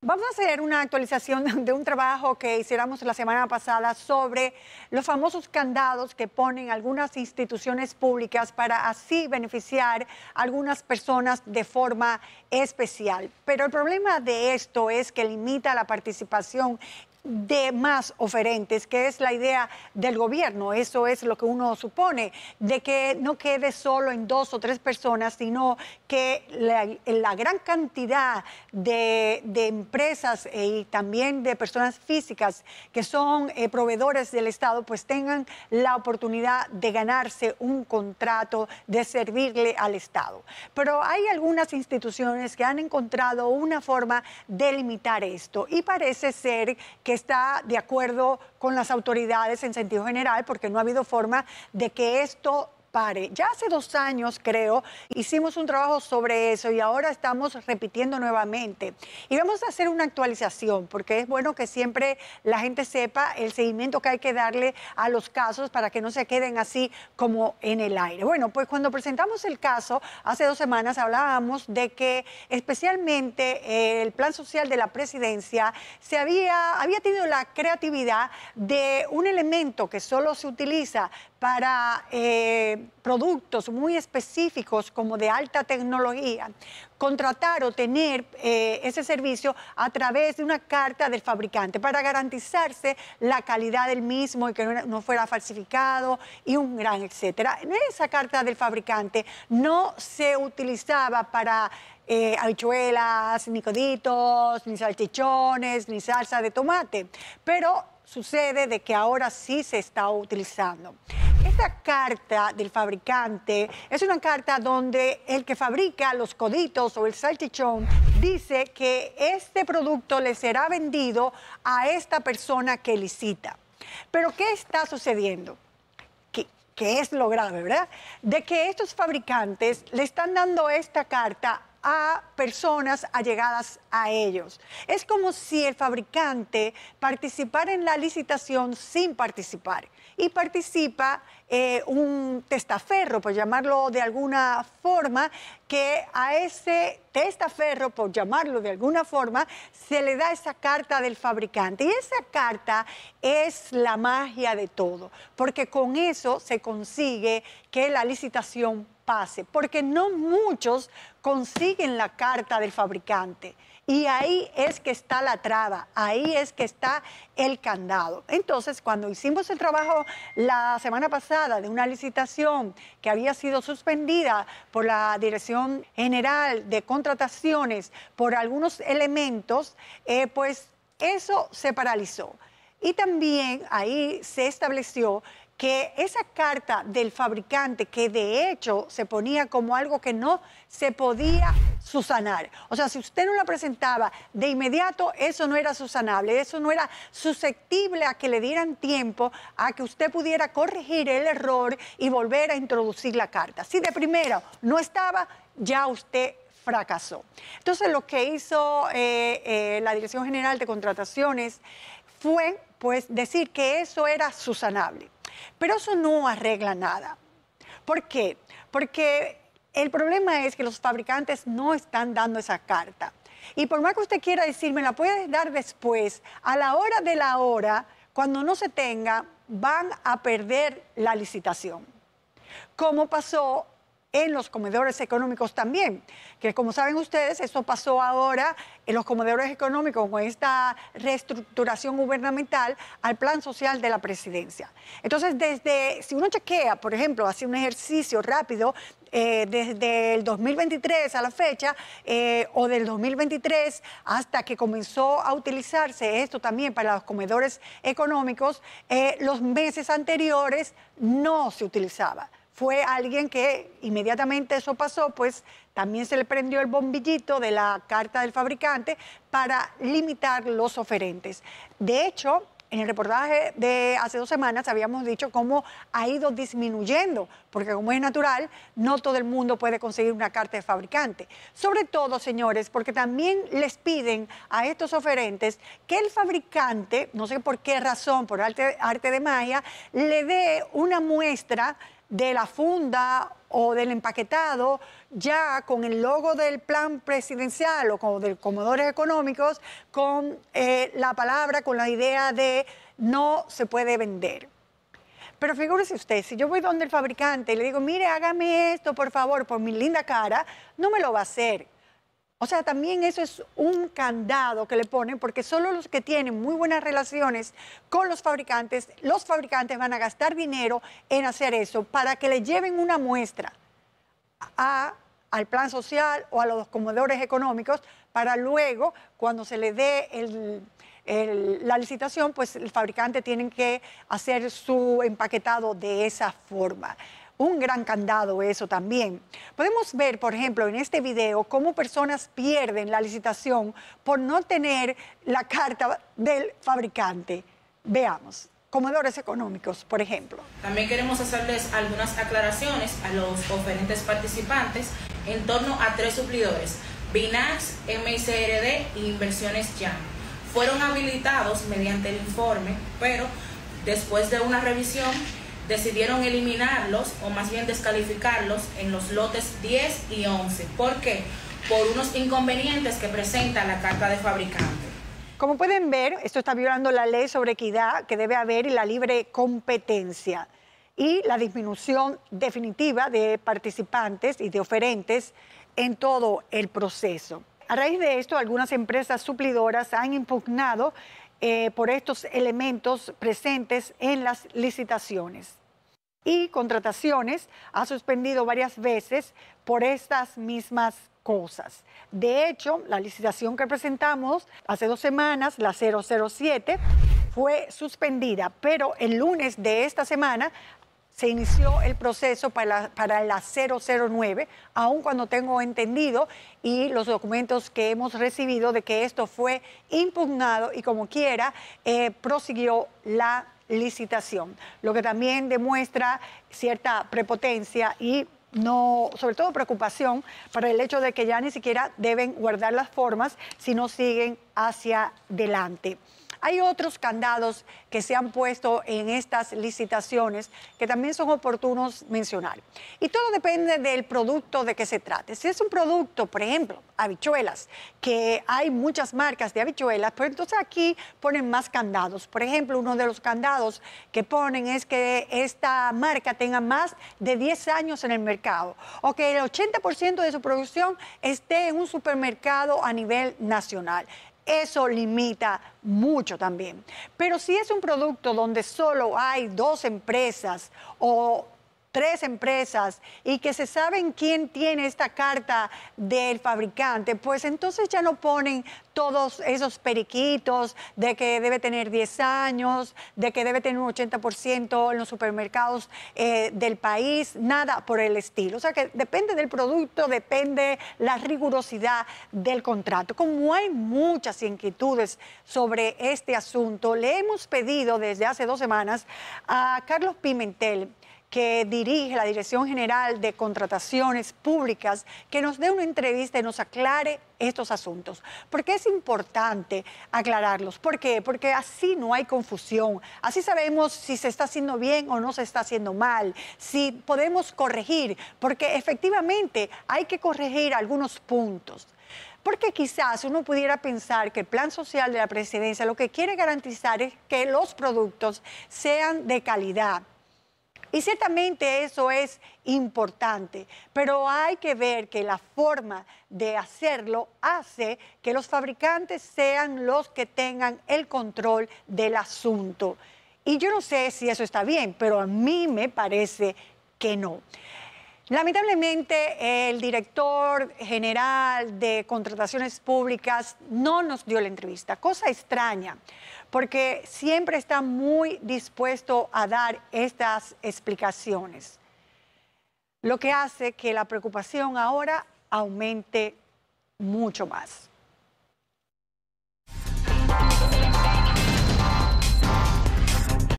Vamos a hacer una actualización de un trabajo que hiciéramos la semana pasada sobre los famosos candados que ponen algunas instituciones públicas para así beneficiar a algunas personas de forma especial. Pero el problema de esto es que limita la participación de más oferentes, que es la idea del gobierno. Eso es lo que uno supone, de que no quede solo en dos o tres personas, sino que la, gran cantidad de, empresas eh, y también de personas físicas que son eh, proveedores del Estado, pues tengan la oportunidad de ganarse un contrato, de servirle al Estado. Pero hay algunas instituciones que han encontrado una forma de limitar esto y parece ser que que está de acuerdo con las autoridades en sentido general, porque no ha habido forma de que esto ya hace dos años, creo, hicimos un trabajo sobre eso y ahora estamos repitiendo nuevamente. Y vamos a hacer una actualización porque es bueno que siempre la gente sepa el seguimiento que hay que darle a los casos para que no se queden así como en el aire. Bueno, pues cuando presentamos el caso, hace dos semanas hablábamos de que especialmente el plan social de la presidencia se había, había tenido la creatividad de un elemento que solo se utiliza para eh, productos muy específicos como de alta tecnología, contratar o tener eh, ese servicio a través de una carta del fabricante para garantizarse la calidad del mismo y que no, fuera falsificado y un gran etcétera. En Esa carta del fabricante no se utilizaba para eh, habichuelas, ni coditos, ni salchichones, ni salsa de tomate, pero sucede de que ahora sí se está utilizando. Esta carta del fabricante es una carta donde el que fabrica los coditos o el salchichón dice que este producto le será vendido a esta persona que licita. Pero ¿qué está sucediendo? que es lo grave, ¿verdad? De que estos fabricantes le están dando esta carta a personas allegadas a ellos. Es como si el fabricante participara en la licitación sin participar y participa eh, un testaferro, por llamarlo de alguna forma, que a ese testaferro, por llamarlo de alguna forma, se le da esa carta del fabricante. Y esa carta es la magia de todo, porque con eso se consigue que la licitación pase, porque no muchos consiguen la carta del fabricante. Y ahí es que está la traba, ahí es que está el candado. Entonces, cuando hicimos el trabajo la semana pasada de una licitación que había sido suspendida por la Dirección General de Contrataciones por algunos elementos, eh, pues eso se paralizó. Y también ahí se estableció que esa carta del fabricante, que de hecho se ponía como algo que no se podía susanar. O sea, si usted no la presentaba de inmediato, eso no era susanable, eso no era susceptible a que le dieran tiempo a que usted pudiera corregir el error y volver a introducir la carta. Si de primero no estaba, ya usted fracasó. Entonces, lo que hizo eh, eh, la Dirección General de Contrataciones fue pues decir que eso era susanable. Pero eso no arregla nada. ¿Por qué? Porque el problema es que los fabricantes no están dando esa carta. Y por más que usted quiera decirme, la puede dar después, a la hora de la hora, cuando no se tenga, van a perder la licitación. Como pasó en los comedores económicos también, que como saben ustedes, eso pasó ahora en los comedores económicos con esta reestructuración gubernamental al plan social de la presidencia. Entonces, desde, si uno chequea, por ejemplo, hace un ejercicio rápido, eh, desde el 2023 a la fecha, eh, o del 2023 hasta que comenzó a utilizarse esto también para los comedores económicos, eh, los meses anteriores no se utilizaba fue alguien que inmediatamente eso pasó, pues también se le prendió el bombillito de la carta del fabricante para limitar los oferentes. De hecho, en el reportaje de hace dos semanas habíamos dicho cómo ha ido disminuyendo, porque como es natural, no todo el mundo puede conseguir una carta de fabricante. Sobre todo, señores, porque también les piden a estos oferentes que el fabricante, no sé por qué razón, por arte, arte de magia, le dé una muestra de la funda o del empaquetado ya con el logo del plan presidencial o con, del Comodores Económicos con eh, la palabra, con la idea de no se puede vender. Pero figúrese usted, si yo voy donde el fabricante y le digo, mire, hágame esto, por favor, por mi linda cara, no me lo va a hacer. O sea, también eso es un candado que le ponen porque solo los que tienen muy buenas relaciones con los fabricantes, los fabricantes van a gastar dinero en hacer eso para que le lleven una muestra a, al plan social o a los comedores económicos para luego, cuando se le dé la licitación, pues el fabricante tiene que hacer su empaquetado de esa forma un gran candado eso también. Podemos ver, por ejemplo, en este video cómo personas pierden la licitación por no tener la carta del fabricante. Veamos, comedores económicos, por ejemplo. También queremos hacerles algunas aclaraciones a los oferentes participantes en torno a tres suplidores, Binax, MICRD e Inversiones YAM. Fueron habilitados mediante el informe, pero después de una revisión decidieron eliminarlos o más bien descalificarlos en los lotes 10 y 11. ¿Por qué? Por unos inconvenientes que presenta la carta de fabricante. Como pueden ver, esto está violando la ley sobre equidad que debe haber y la libre competencia y la disminución definitiva de participantes y de oferentes en todo el proceso. A raíz de esto, algunas empresas suplidoras han impugnado eh, por estos elementos presentes en las licitaciones. Y contrataciones ha suspendido varias veces por estas mismas cosas. De hecho, la licitación que presentamos hace dos semanas, la 007, fue suspendida, pero el lunes de esta semana se inició el proceso para la, 009, aun cuando tengo entendido y los documentos que hemos recibido de que esto fue impugnado y como quiera, eh, prosiguió la licitación, lo que también demuestra cierta prepotencia y no, sobre todo preocupación para el hecho de que ya ni siquiera deben guardar las formas si no siguen hacia adelante. Hay otros candados que se han puesto en estas licitaciones que también son oportunos mencionar. Y todo depende del producto de que se trate. Si es un producto, por ejemplo, habichuelas, que hay muchas marcas de habichuelas, pues entonces aquí ponen más candados. Por ejemplo, uno de los candados que ponen es que esta marca tenga más de 10 años en el mercado o que el 80% de su producción esté en un supermercado a nivel nacional eso limita mucho también. Pero si es un producto donde solo hay dos empresas o tres empresas y que se saben quién tiene esta carta del fabricante, pues entonces ya no ponen todos esos periquitos de que debe tener 10 años, de que debe tener un 80% en los supermercados eh, del país, nada por el estilo. O sea que depende del producto, depende la rigurosidad del contrato. Como hay muchas inquietudes sobre este asunto, le hemos pedido desde hace dos semanas a Carlos Pimentel, que dirige la Dirección General de Contrataciones Públicas, que nos dé una entrevista y nos aclare estos asuntos. Porque es importante aclararlos. ¿Por qué? Porque así no hay confusión. Así sabemos si se está haciendo bien o no se está haciendo mal, si podemos corregir, porque efectivamente hay que corregir algunos puntos. Porque quizás uno pudiera pensar que el plan social de la presidencia lo que quiere garantizar es que los productos sean de calidad y ciertamente eso es importante, pero hay que ver que la forma de hacerlo hace que los fabricantes sean los que tengan el control del asunto. Y yo no sé si eso está bien, pero a mí me parece que no. Lamentablemente, el director general de contrataciones públicas no nos dio la entrevista, cosa extraña, porque siempre está muy dispuesto a dar estas explicaciones, lo que hace que la preocupación ahora aumente mucho más.